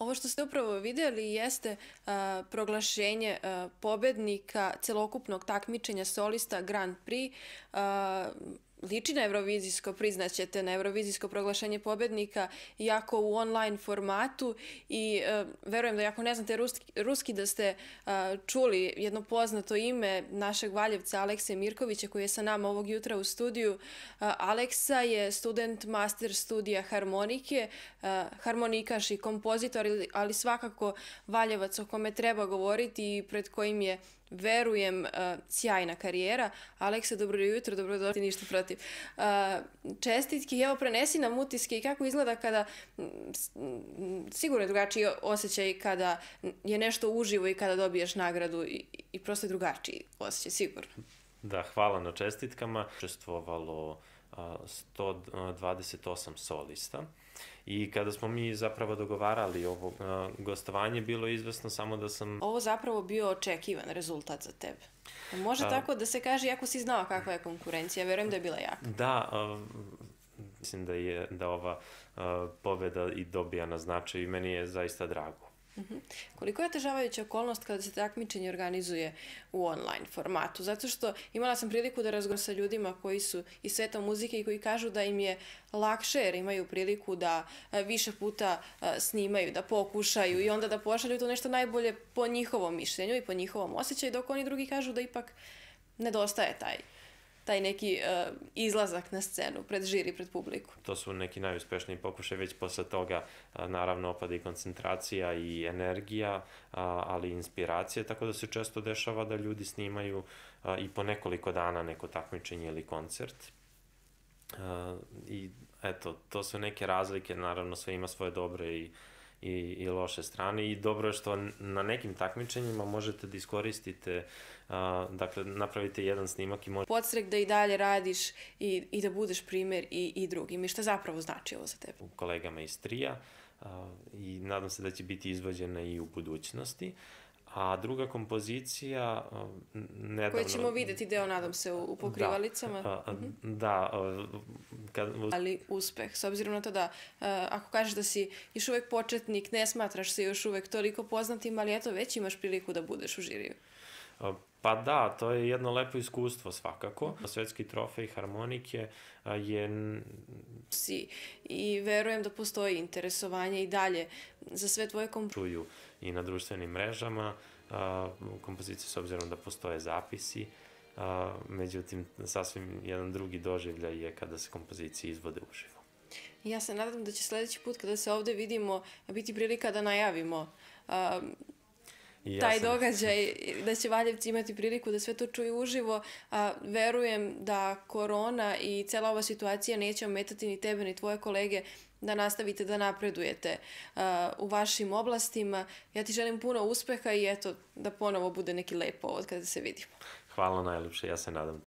Ovo što ste upravo videli jeste uh, proglašenje uh, pobednika celokupnog takmičenja solista Grand Prix. Uh, liči na Eurovizijsko, priznaćete, na Eurovizijsko proglašenje pobednika, jako u online formatu i e, verujem da ako ne znate ruski, ruski da ste e, čuli jedno poznato ime našeg Valjevca Alekse Mirkovića koji je sa nama ovog jutra u studiju. E, Aleksa je student master studija harmonike, e, harmonikaš i kompozitor, ali svakako Valjevac o kome treba govoriti i pred kojim je verujem, sjajna karijera. Aleksa, dobro jutro, dobrodošli, ništa protiv protiv. Uh, čestitki, evo prenesi nam utiske i kako izgleda kada, mm, mm, sigurno je drugačiji osjećaj kada je nešto uživo i kada dobiješ nagradu i, i prosto je drugačiji osjećaj, sigurno. Da, hvala na čestitkama. Učestvovalo 128 solista. I kada smo mi zapravo dogovarali ovo uh, gostovanje, bilo je izvesno samo da sam... Ovo zapravo bio očekivan rezultat za tebe. Može uh, tako da se kaže, jako si znao kakva je konkurencija, verujem da je bila jaka. Da, uh, mislim da je da ova uh, pobeda i dobija na značaju i meni je zaista drago. Uh mhm. -huh. Koliko je otežavajuća okolnost kada se takmičenje organizuje u online formatu? Zato što imala sam priliku da razgovaram sa ljudima koji su iz sveta muzike i koji kažu da im je lakše jer imaju priliku da e, više puta e, snimaju, da pokušaju i onda da pošalju to nešto najbolje po njihovom mišljenju i po njihovom osjećaju, dok oni drugi kažu da ipak nedostaje taj taj neki uh, izlazak na scenu, pred žiri, pred publiku. To su neki najuspešniji pokušaj, već posle toga uh, naravno opada i koncentracija i energija, uh, ali i inspiracija, tako da se često dešava da ljudi snimaju uh, i po nekoliko dana neko takmičenje ili koncert. Uh, I eto, to su neke razlike, naravno sve ima svoje dobre i uh, i, i loše strane i dobro je što na nekim takmičenjima možete da iskoristite, a, dakle napravite jedan snimak i možete... Podstrek da i dalje radiš i, i da budeš primer i, i drugim i šta zapravo znači ovo za tebe? U kolegama iz Trija a, i nadam se da će biti izvađena i u budućnosti. A druga kompozicija nedavno... Koje ćemo videti deo, nadam se, u, u da. pokrivalicama. Mhm. Da, da Kad... Ali uspeh, s obzirom na to da uh, ako kažeš da si još uvek početnik, ne smatraš se još uvek toliko poznatim, ali eto već imaš priliku da budeš u žiriju. Pa da, to je jedno lepo iskustvo svakako. Svetski trofej harmonike je... Si, i verujem da postoji interesovanje i dalje za sve tvoje kompozicije. I na društvenim mrežama kompozicije s obzirom da postoje zapisi. A, međutim, sasvim jedan drugi doživljaj je kada se kompozicije izvode uživo. Ja se nadam da će sledeći put kada se ovde vidimo biti prilika da najavimo a, I ja taj sam... događaj, da će Valjevci imati priliku da sve to čuju uživo. A, verujem da korona i cela ova situacija neće ometati ni tebe ni tvoje kolege da nastavite da napredujete a, u vašim oblastima. Ja ti želim puno uspeha i eto, da ponovo bude neki lep povod kada se vidimo. Hvala najlepše, ja se nadam.